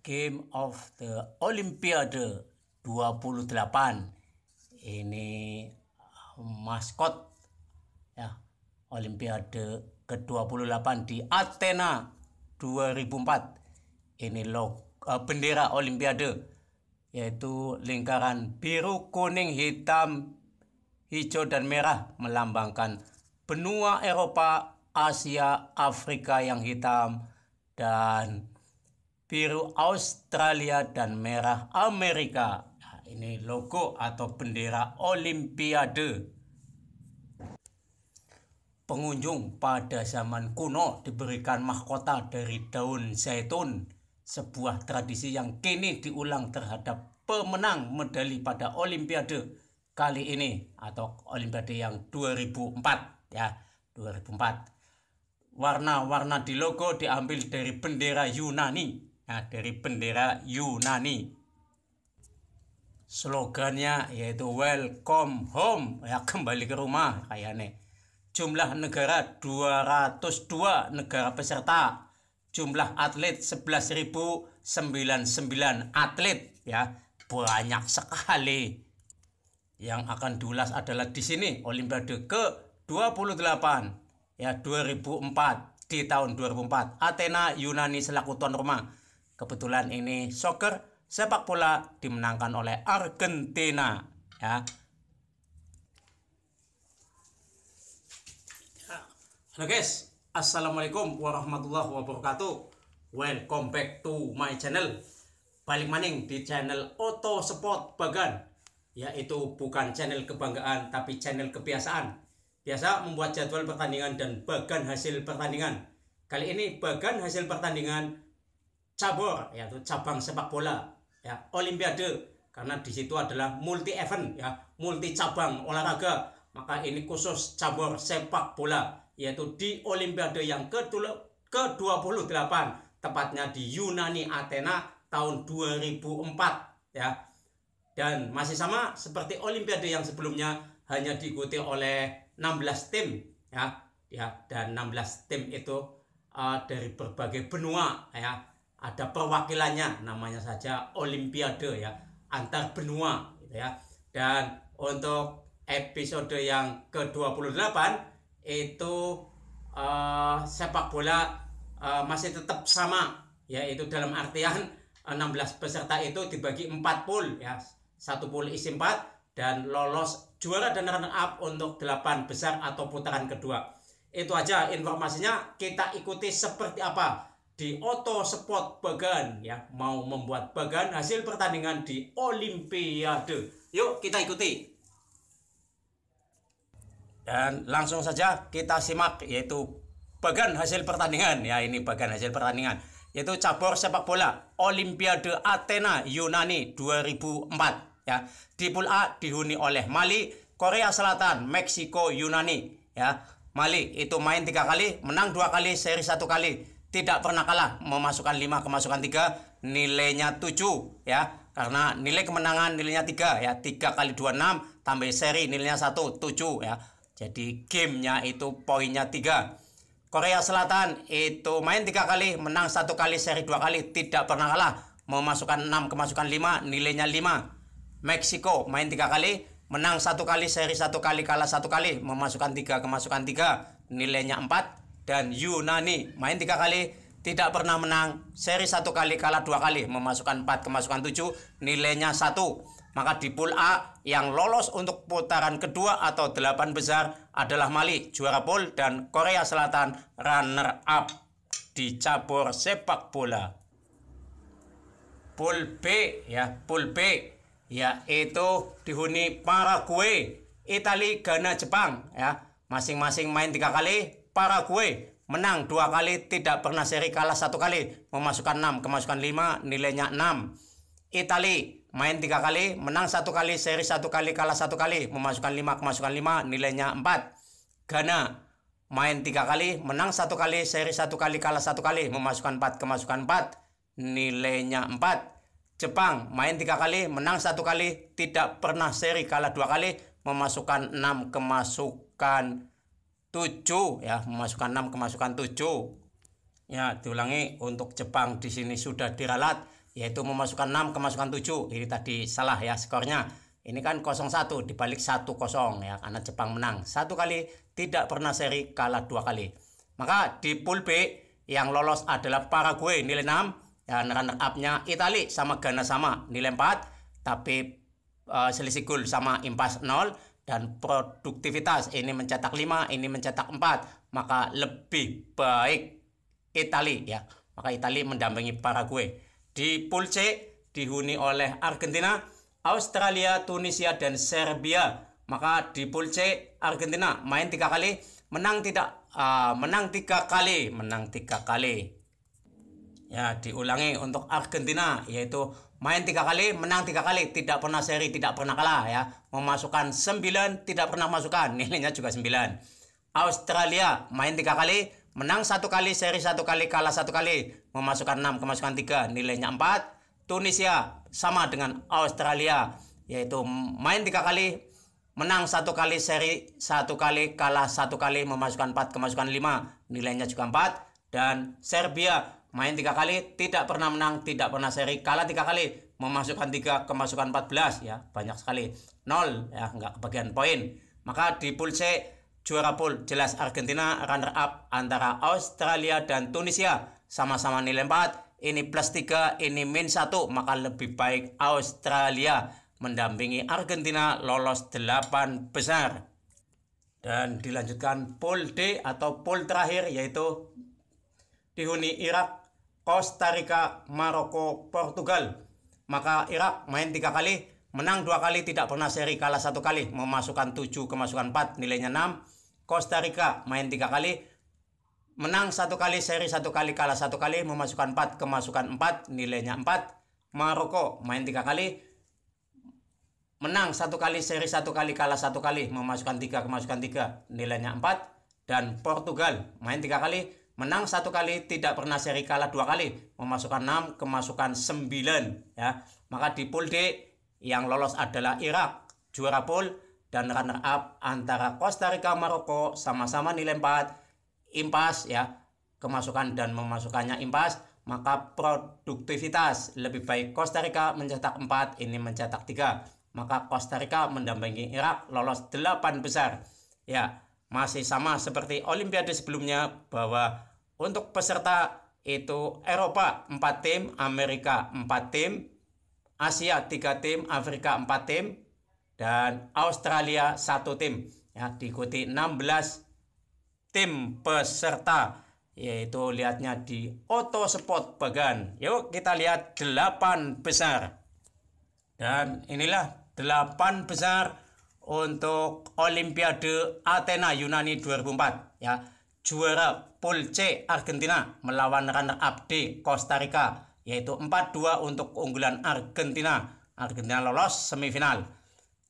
Game of the Olimpiade 28. Ini uh, maskot ya Olimpiade ke-28 di Athena 2004. Ini logo uh, bendera Olimpiade yaitu lingkaran biru, kuning, hitam, hijau dan merah melambangkan benua Eropa, Asia, Afrika yang hitam dan biru Australia dan merah Amerika. Nah, ini logo atau bendera Olimpiade. Pengunjung pada zaman kuno diberikan mahkota dari daun zaitun, sebuah tradisi yang kini diulang terhadap pemenang medali pada Olimpiade kali ini atau Olimpiade yang 2004 ya, 2004. Warna-warna di logo diambil dari bendera Yunani nah, dari bendera Yunani slogannya yaitu welcome home ya kembali ke rumah kayaknya jumlah negara 202 negara peserta jumlah atlet 11.099 atlet ya banyak sekali yang akan diulas adalah di sini Olimpiade ke 28 ya 2004 di tahun 2004 Athena Yunani selaku tuan rumah Kebetulan ini soccer sepak bola dimenangkan oleh Argentina ya. Halo guys, Assalamualaikum warahmatullahi wabarakatuh. Welcome back to my channel. Balik maning di channel Oto Sport Bagan, yaitu bukan channel kebanggaan tapi channel kebiasaan. Biasa membuat jadwal pertandingan dan bagan hasil pertandingan. Kali ini bagan hasil pertandingan cabur yaitu cabang sepak bola ya olimpiade karena di situ adalah multi event ya multi cabang olahraga maka ini khusus cabur sepak bola yaitu di olimpiade yang ke ke-28 tepatnya di Yunani Athena tahun 2004 ya dan masih sama seperti olimpiade yang sebelumnya hanya diikuti oleh 16 tim ya ya dan 16 tim itu uh, dari berbagai benua ya ada perwakilannya namanya saja olimpiade ya antar benua gitu ya dan untuk episode yang ke-28 itu uh, sepak bola uh, masih tetap sama yaitu dalam artian 16 eh, peserta itu dibagi 4 pool ya satu pool isi 4 dan lolos juara dan runner up untuk 8 besar atau putaran kedua itu aja informasinya kita ikuti seperti apa di Oto Sport Bagan ya mau membuat Bagan hasil pertandingan di Olimpiade. Yuk kita ikuti. Dan langsung saja kita simak yaitu Bagan hasil pertandingan ya ini Bagan hasil pertandingan yaitu cabur sepak bola Olimpiade Athena Yunani 2004 ya. Di pool A dihuni oleh Mali, Korea Selatan, Meksiko, Yunani ya. Mali itu main tiga kali, menang dua kali, seri satu kali tidak pernah kalah memasukkan 5 kemasukan 3 nilainya 7 ya karena nilai kemenangan nilainya 3 ya 3 kali 26 tambah seri nilainya 1 7 ya jadi gamenya itu poinnya 3 Korea Selatan itu main 3 kali menang 1 kali seri 2 kali tidak pernah kalah memasukkan 6 kemasukan 5 nilainya 5 Meksiko main 3 kali menang 1 kali seri 1 kali kalah 1 kali memasukkan 3 kemasukan 3 nilainya 4 dan Yunani main tiga kali tidak pernah menang seri satu kali kalah dua kali memasukkan empat kemasukan tujuh nilainya satu maka di pool A yang lolos untuk putaran kedua atau delapan besar adalah Mali juara pool dan Korea Selatan runner up di cabur sepak bola pool B ya pool B yaitu dihuni Paraguay Italia Ghana Jepang ya masing-masing main tiga kali Paraguay menang dua kali, tidak pernah seri kalah satu kali, memasukkan 6, kemasukan 5, nilainya 6. Itali main tiga kali, menang satu kali, seri satu kali, kalah satu kali, memasukkan 5, kemasukan 5, nilainya 4. Ghana main tiga kali, menang satu kali, seri satu kali, kalah satu kali, memasukkan 4, kemasukan 4, nilainya 4. Jepang main tiga kali, menang satu kali, tidak pernah seri, kalah dua kali, memasukkan 6, kemasukan 7 ya memasukkan 6 kemasukan 7 ya diulangi untuk Jepang di sini sudah diralat yaitu memasukkan 6 kemasukan 7 ini tadi salah ya skornya ini kan 01 dibalik 10 ya karena Jepang menang satu kali tidak pernah seri kalah dua kali maka di pool B yang lolos adalah Paraguay nilai 6 dan ya, runner up-nya Italia sama Ghana sama nilai 4 tapi uh, selisih gol sama impas 0 dan produktivitas ini mencetak 5 ini mencetak 4 maka lebih baik Itali ya maka Itali mendampingi Paraguay di pool C dihuni oleh Argentina Australia Tunisia dan Serbia maka di pool C Argentina main tiga kali menang tidak uh, menang tiga kali menang tiga kali ya diulangi untuk Argentina yaitu main tiga kali, menang tiga kali, tidak pernah seri, tidak pernah kalah ya. Memasukkan sembilan, tidak pernah masukkan, nilainya juga sembilan. Australia main tiga kali, menang satu kali, seri satu kali, kalah satu kali, memasukkan enam, kemasukan tiga. nilainya empat. Tunisia sama dengan Australia, yaitu main tiga kali, menang satu kali, seri satu kali, kalah satu kali, memasukkan empat, kemasukan lima. nilainya juga empat. Dan Serbia main tiga kali tidak pernah menang tidak pernah seri kalah tiga kali memasukkan tiga kemasukan 14 ya banyak sekali nol ya nggak kebagian poin maka di pool C juara pool jelas Argentina runner up antara Australia dan Tunisia sama-sama nilai 4 ini plus 3 ini min 1 maka lebih baik Australia mendampingi Argentina lolos 8 besar. Dan dilanjutkan pool D atau pool terakhir yaitu dihuni Irak Costa Rica, Maroko, Portugal. Maka Irak main tiga kali, menang dua kali, tidak pernah seri kalah satu kali, memasukkan tujuh, kemasukan empat, nilainya enam. Costa Rica main tiga kali, menang satu kali, seri satu kali, kalah satu kali, memasukkan empat, kemasukan empat, nilainya empat. Maroko main tiga kali, menang satu kali, seri satu kali, kalah satu kali, memasukkan tiga, kemasukan tiga, nilainya empat. Dan Portugal main tiga kali, menang satu kali tidak pernah seri kalah dua kali memasukkan 6 kemasukan 9 ya maka di pool D yang lolos adalah Irak juara pool dan runner up antara Costa Rica Maroko sama-sama nilai 4 impas ya kemasukan dan memasukkannya impas maka produktivitas lebih baik Costa Rica mencetak 4 ini mencetak 3 maka Costa Rica mendampingi Irak lolos 8 besar ya masih sama seperti olimpiade sebelumnya bahwa untuk peserta itu Eropa 4 tim, Amerika 4 tim, Asia 3 tim, Afrika 4 tim, dan Australia 1 tim. Ya, diikuti 16 tim peserta yaitu lihatnya di Auto Sport Bagan. Yuk kita lihat 8 besar. Dan inilah 8 besar untuk Olimpiade Athena Yunani 2004 ya. Juara Pool C Argentina melawan runner-up D Costa Rica yaitu 4-2 untuk unggulan Argentina. Argentina lolos semifinal.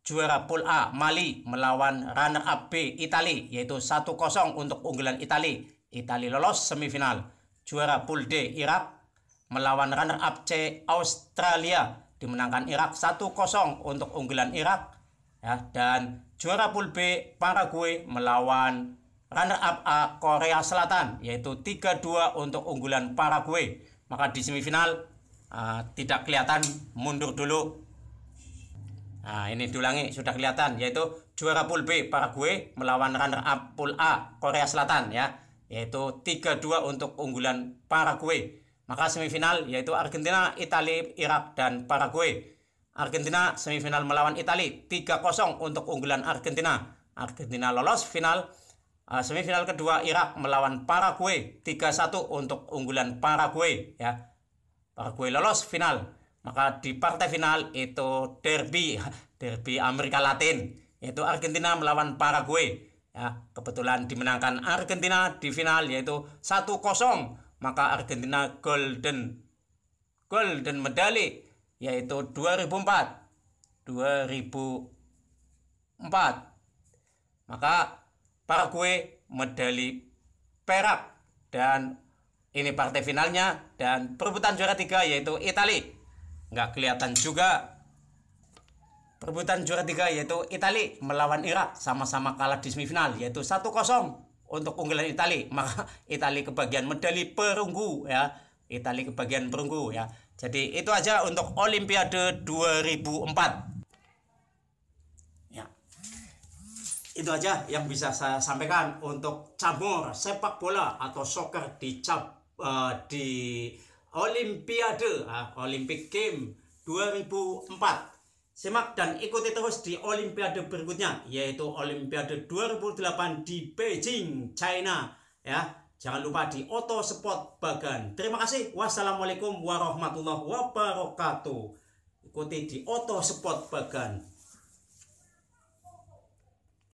Juara Pool A Mali melawan runner-up B Italia yaitu 1-0 untuk unggulan Italia. Italia lolos semifinal. Juara Pool D Irak melawan runner-up C Australia dimenangkan Irak 1-0 untuk unggulan Irak ya dan juara Pool B Paraguay melawan runner-up A uh, Korea Selatan yaitu 3-2 untuk unggulan Paraguay. Maka di semifinal uh, tidak kelihatan mundur dulu. Nah, ini diulangi sudah kelihatan yaitu juara pool B Paraguay melawan runner-up pool A Korea Selatan ya, yaitu 3-2 untuk unggulan Paraguay. Maka semifinal yaitu Argentina, Italia, Irak dan Paraguay. Argentina semifinal melawan Italia 3-0 untuk unggulan Argentina. Argentina lolos final Eh, semifinal kedua Irak melawan Paraguay 3-1 untuk unggulan Paraguay ya. Paraguay lolos final. Maka di partai final itu derby derby Amerika Latin yaitu Argentina melawan Paraguay ya. Kebetulan dimenangkan Argentina di final yaitu 1-0. Maka Argentina golden golden medali yaitu 2004 2004 maka Paraguay medali perak dan ini partai finalnya dan perebutan juara tiga yaitu Italia nggak kelihatan juga perebutan juara tiga yaitu Italia melawan Irak sama-sama kalah di semifinal yaitu 1-0 untuk unggulan Italia maka Italia kebagian medali perunggu ya Italia kebagian perunggu ya jadi itu aja untuk Olimpiade 2004 Itu aja yang bisa saya sampaikan untuk cabur sepak bola atau soccer di cap uh, eh, di Olimpiade uh, Olympic Game 2004. Simak dan ikuti terus di Olimpiade berikutnya yaitu Olimpiade 2008 di Beijing, China ya. Jangan lupa di Auto Sport Bagan. Terima kasih. Wassalamualaikum warahmatullahi wabarakatuh. Ikuti di Auto Sport Bagan.